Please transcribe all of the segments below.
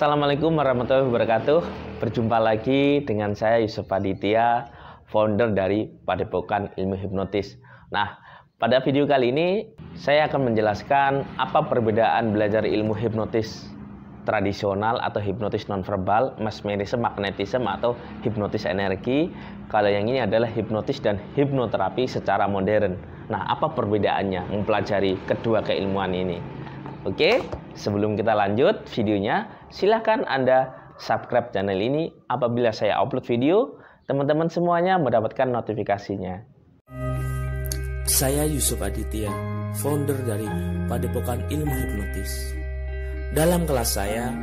Assalamualaikum warahmatullahi wabarakatuh. Berjumpa lagi dengan saya Yusuf Aditya, founder dari Padepokan Ilmu Hipnotis. Nah, pada video kali ini saya akan menjelaskan apa perbedaan belajar ilmu hipnotis tradisional atau hipnotis nonverbal, mesmerisme, magnetisme atau hipnotis energi. Kalau yang ini adalah hipnotis dan hipnoterapi secara modern. Nah, apa perbedaannya mempelajari kedua keilmuan ini? Oke, sebelum kita lanjut videonya, silahkan Anda subscribe channel ini. Apabila saya upload video, teman-teman semuanya mendapatkan notifikasinya. Saya Yusuf Aditya, founder dari Padepokan Ilmu Hipnotis. Dalam kelas saya,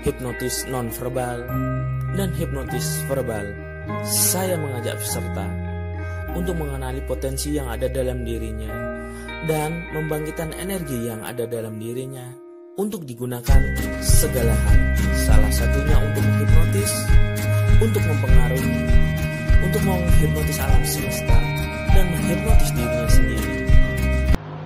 hipnotis non verbal dan hipnotis verbal, saya mengajak peserta untuk mengenali potensi yang ada dalam dirinya dan membangkitkan energi yang ada dalam dirinya untuk digunakan segala hal. Salah satunya untuk hipnotis, untuk mempengaruhi, untuk menghipnotis alam semesta, dan menghipnotis dirinya sendiri.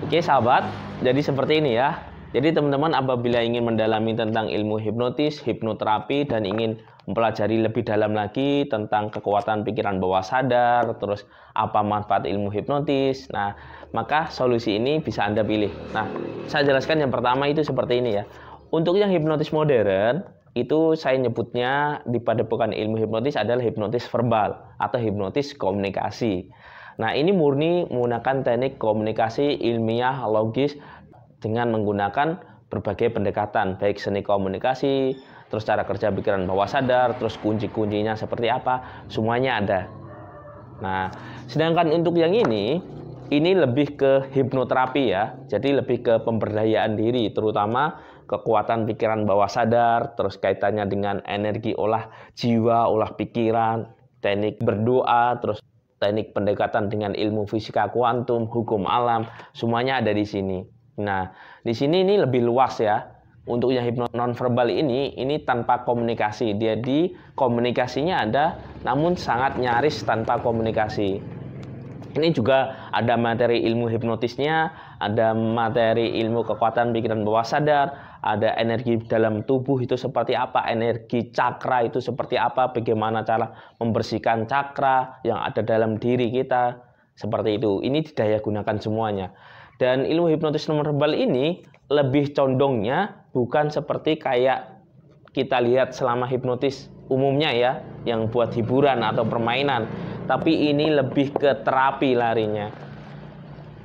Oke sahabat, jadi seperti ini ya. Jadi teman-teman apabila ingin mendalami tentang ilmu hipnotis, hipnoterapi, dan ingin mempelajari lebih dalam lagi tentang kekuatan pikiran bawah sadar, terus apa manfaat ilmu hipnotis. Nah, maka solusi ini bisa Anda pilih. Nah, saya jelaskan yang pertama itu seperti ini ya. Untuk yang hipnotis modern, itu saya nyebutnya di padepokan ilmu hipnotis adalah hipnotis verbal atau hipnotis komunikasi. Nah, ini murni menggunakan teknik komunikasi ilmiah logis dengan menggunakan berbagai pendekatan baik seni komunikasi terus cara kerja pikiran bawah sadar terus kunci-kuncinya seperti apa semuanya ada nah sedangkan untuk yang ini ini lebih ke hipnoterapi ya. Jadi lebih ke pemberdayaan diri terutama kekuatan pikiran bawah sadar, terus kaitannya dengan energi olah jiwa, olah pikiran, teknik berdoa, terus teknik pendekatan dengan ilmu fisika kuantum, hukum alam, semuanya ada di sini. Nah, di sini ini lebih luas ya. Untuk yang hipno verbal ini, ini tanpa komunikasi. dia di komunikasinya ada, namun sangat nyaris tanpa komunikasi. Ini juga ada materi ilmu hipnotisnya, ada materi ilmu kekuatan pikiran bawah sadar, ada energi dalam tubuh itu seperti apa, energi cakra itu seperti apa, bagaimana cara membersihkan cakra yang ada dalam diri kita, seperti itu. Ini didaya gunakan semuanya. Dan ilmu hipnotis nomor verbal ini lebih condongnya bukan seperti kayak kita lihat selama hipnotis umumnya ya yang buat hiburan atau permainan tapi ini lebih ke terapi larinya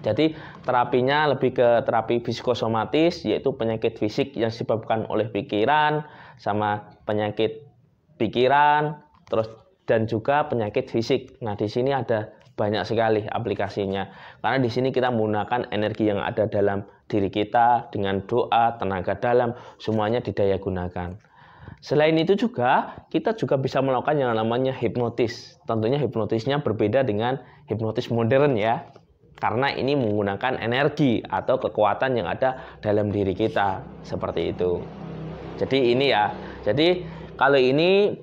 jadi terapinya lebih ke terapi psikosomatis yaitu penyakit fisik yang disebabkan oleh pikiran sama penyakit pikiran terus dan juga penyakit fisik nah di sini ada banyak sekali aplikasinya karena di sini kita menggunakan energi yang ada dalam diri kita dengan doa tenaga dalam semuanya didaya gunakan Selain itu juga, kita juga bisa melakukan yang namanya hipnotis. Tentunya hipnotisnya berbeda dengan hipnotis modern ya. Karena ini menggunakan energi atau kekuatan yang ada dalam diri kita. Seperti itu. Jadi ini ya. Jadi kalau ini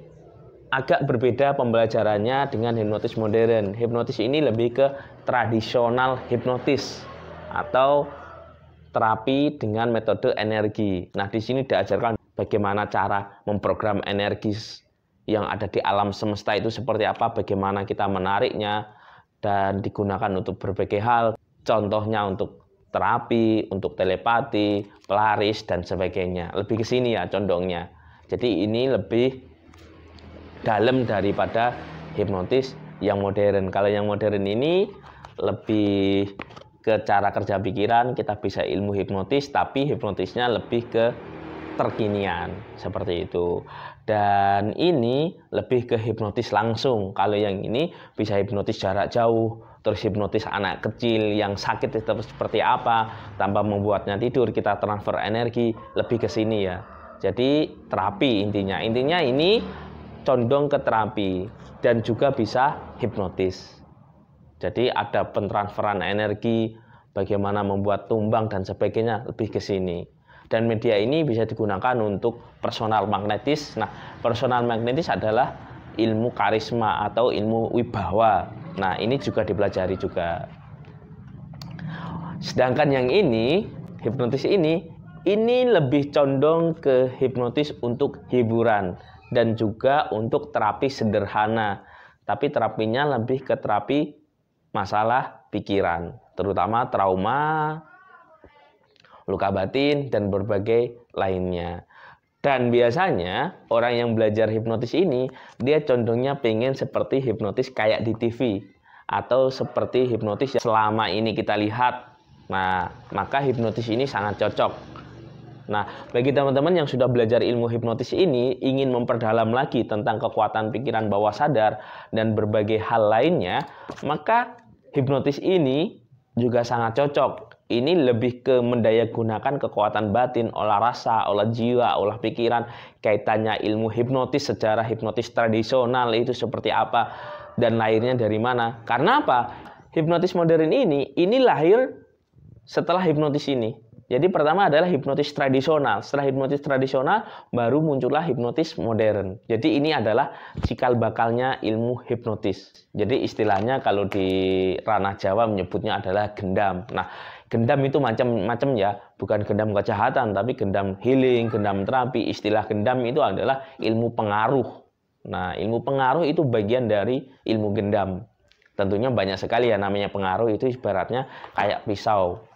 agak berbeda pembelajarannya dengan hipnotis modern. Hipnotis ini lebih ke tradisional hipnotis atau terapi dengan metode energi. Nah, di sini diajarkan bagaimana cara memprogram energi yang ada di alam semesta itu seperti apa, bagaimana kita menariknya, dan digunakan untuk berbagai hal, contohnya untuk terapi, untuk telepati, pelaris, dan sebagainya. Lebih ke sini ya condongnya. Jadi ini lebih dalam daripada hipnotis yang modern. Kalau yang modern ini lebih ke cara kerja pikiran, kita bisa ilmu hipnotis, tapi hipnotisnya lebih ke terkinian seperti itu. Dan ini lebih ke hipnotis langsung. Kalau yang ini bisa hipnotis jarak jauh, terus hipnotis anak kecil yang sakit itu seperti apa, tanpa membuatnya tidur kita transfer energi lebih ke sini ya. Jadi terapi intinya. Intinya ini condong ke terapi dan juga bisa hipnotis. Jadi ada pentransferan energi, bagaimana membuat tumbang dan sebagainya lebih ke sini. Dan media ini bisa digunakan untuk personal magnetis. Nah, personal magnetis adalah ilmu karisma atau ilmu wibawa. Nah, ini juga dipelajari juga. Sedangkan yang ini, hipnotis ini, ini lebih condong ke hipnotis untuk hiburan dan juga untuk terapi sederhana. Tapi terapinya lebih ke terapi masalah pikiran, terutama trauma, luka batin, dan berbagai lainnya. Dan biasanya orang yang belajar hipnotis ini, dia condongnya pengen seperti hipnotis kayak di TV. Atau seperti hipnotis yang selama ini kita lihat. Nah, maka hipnotis ini sangat cocok. Nah, bagi teman-teman yang sudah belajar ilmu hipnotis ini, ingin memperdalam lagi tentang kekuatan pikiran bawah sadar dan berbagai hal lainnya, maka hipnotis ini juga sangat cocok. Ini lebih ke mendaya gunakan kekuatan batin, olah rasa, olah jiwa, olah pikiran, kaitannya ilmu hipnotis secara hipnotis tradisional itu seperti apa dan lahirnya dari mana. Karena apa? Hipnotis modern ini, ini lahir setelah hipnotis ini. Jadi pertama adalah hipnotis tradisional. Setelah hipnotis tradisional baru muncullah hipnotis modern. Jadi ini adalah cikal bakalnya ilmu hipnotis. Jadi istilahnya kalau di ranah Jawa menyebutnya adalah gendam. Nah, gendam itu macam-macam ya, bukan gendam kejahatan tapi gendam healing, gendam terapi. Istilah gendam itu adalah ilmu pengaruh. Nah, ilmu pengaruh itu bagian dari ilmu gendam. Tentunya banyak sekali ya namanya pengaruh itu ibaratnya kayak pisau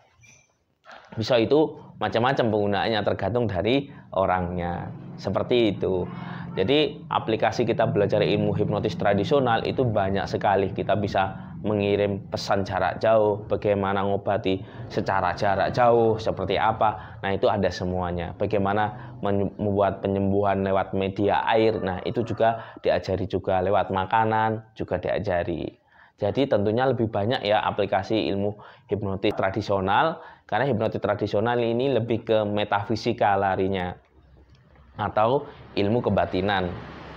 bisa itu macam-macam penggunaannya tergantung dari orangnya seperti itu jadi aplikasi kita belajar ilmu hipnotis tradisional itu banyak sekali kita bisa mengirim pesan jarak jauh bagaimana ngobati secara jarak jauh seperti apa nah itu ada semuanya bagaimana membuat penyembuhan lewat media air nah itu juga diajari juga lewat makanan juga diajari jadi tentunya lebih banyak ya aplikasi ilmu hipnotis tradisional karena hipnotis tradisional ini lebih ke metafisika larinya atau ilmu kebatinan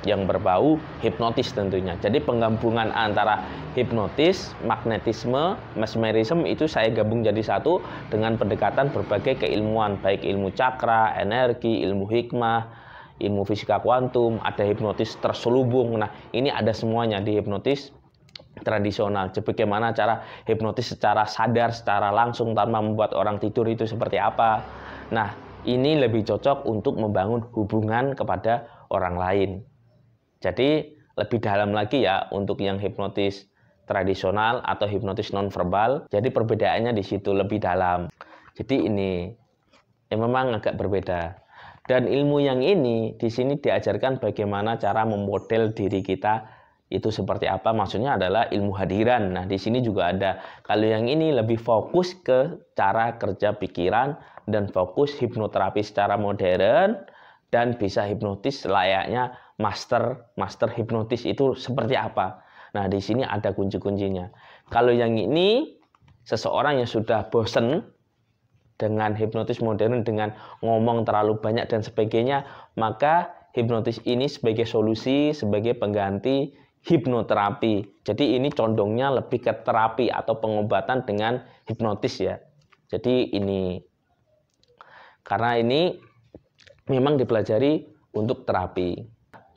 yang berbau hipnotis tentunya. Jadi penggabungan antara hipnotis, magnetisme, mesmerisme itu saya gabung jadi satu dengan pendekatan berbagai keilmuan baik ilmu cakra, energi, ilmu hikmah, ilmu fisika kuantum, ada hipnotis terselubung. Nah, ini ada semuanya di hipnotis tradisional. Bagaimana cara hipnotis secara sadar, secara langsung tanpa membuat orang tidur itu seperti apa. Nah, ini lebih cocok untuk membangun hubungan kepada orang lain. Jadi, lebih dalam lagi ya untuk yang hipnotis tradisional atau hipnotis nonverbal. Jadi perbedaannya di situ lebih dalam. Jadi ini ya memang agak berbeda. Dan ilmu yang ini di sini diajarkan bagaimana cara memodel diri kita itu seperti apa maksudnya adalah ilmu hadiran. Nah, di sini juga ada. Kalau yang ini lebih fokus ke cara kerja pikiran dan fokus hipnoterapi secara modern dan bisa hipnotis layaknya master master hipnotis itu seperti apa. Nah, di sini ada kunci-kuncinya. Kalau yang ini seseorang yang sudah bosen dengan hipnotis modern dengan ngomong terlalu banyak dan sebagainya, maka hipnotis ini sebagai solusi, sebagai pengganti hipnoterapi. Jadi ini condongnya lebih ke terapi atau pengobatan dengan hipnotis ya. Jadi ini karena ini memang dipelajari untuk terapi.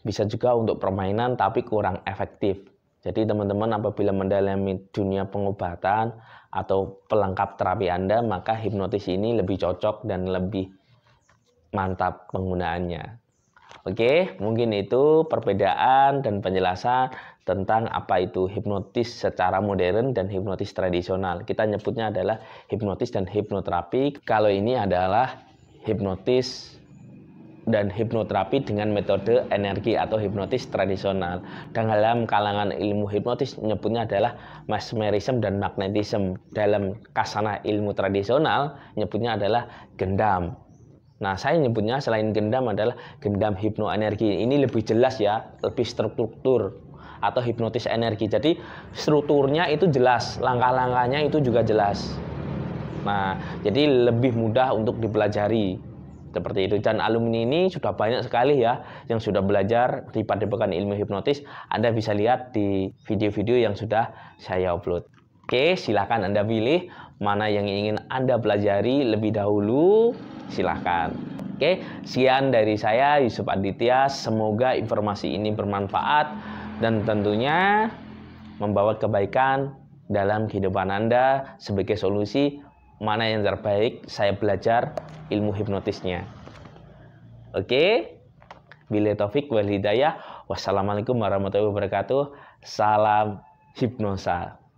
Bisa juga untuk permainan tapi kurang efektif. Jadi teman-teman apabila mendalami dunia pengobatan atau pelengkap terapi Anda, maka hipnotis ini lebih cocok dan lebih mantap penggunaannya. Oke, mungkin itu perbedaan dan penjelasan tentang apa itu hipnotis secara modern dan hipnotis tradisional. Kita nyebutnya adalah hipnotis dan hipnoterapi. Kalau ini adalah hipnotis dan hipnoterapi dengan metode energi atau hipnotis tradisional. Dalam kalangan ilmu hipnotis nyebutnya adalah mesmerism dan magnetism. Dalam kasana ilmu tradisional nyebutnya adalah gendam Nah, saya nyebutnya selain gendam adalah gendam hipnoenergi. Ini lebih jelas ya, lebih struktur atau hipnotis energi. Jadi strukturnya itu jelas, langkah-langkahnya itu juga jelas. Nah, jadi lebih mudah untuk dipelajari seperti itu dan alumni ini sudah banyak sekali ya yang sudah belajar di padepokan ilmu hipnotis Anda bisa lihat di video-video yang sudah saya upload oke silahkan Anda pilih mana yang ingin Anda pelajari lebih dahulu, silahkan. Oke, sekian dari saya Yusuf Aditya. Semoga informasi ini bermanfaat dan tentunya membawa kebaikan dalam kehidupan Anda sebagai solusi mana yang terbaik saya belajar ilmu hipnotisnya. Oke, bila taufik wal hidayah. Wassalamualaikum warahmatullahi wabarakatuh. Salam hipnosa.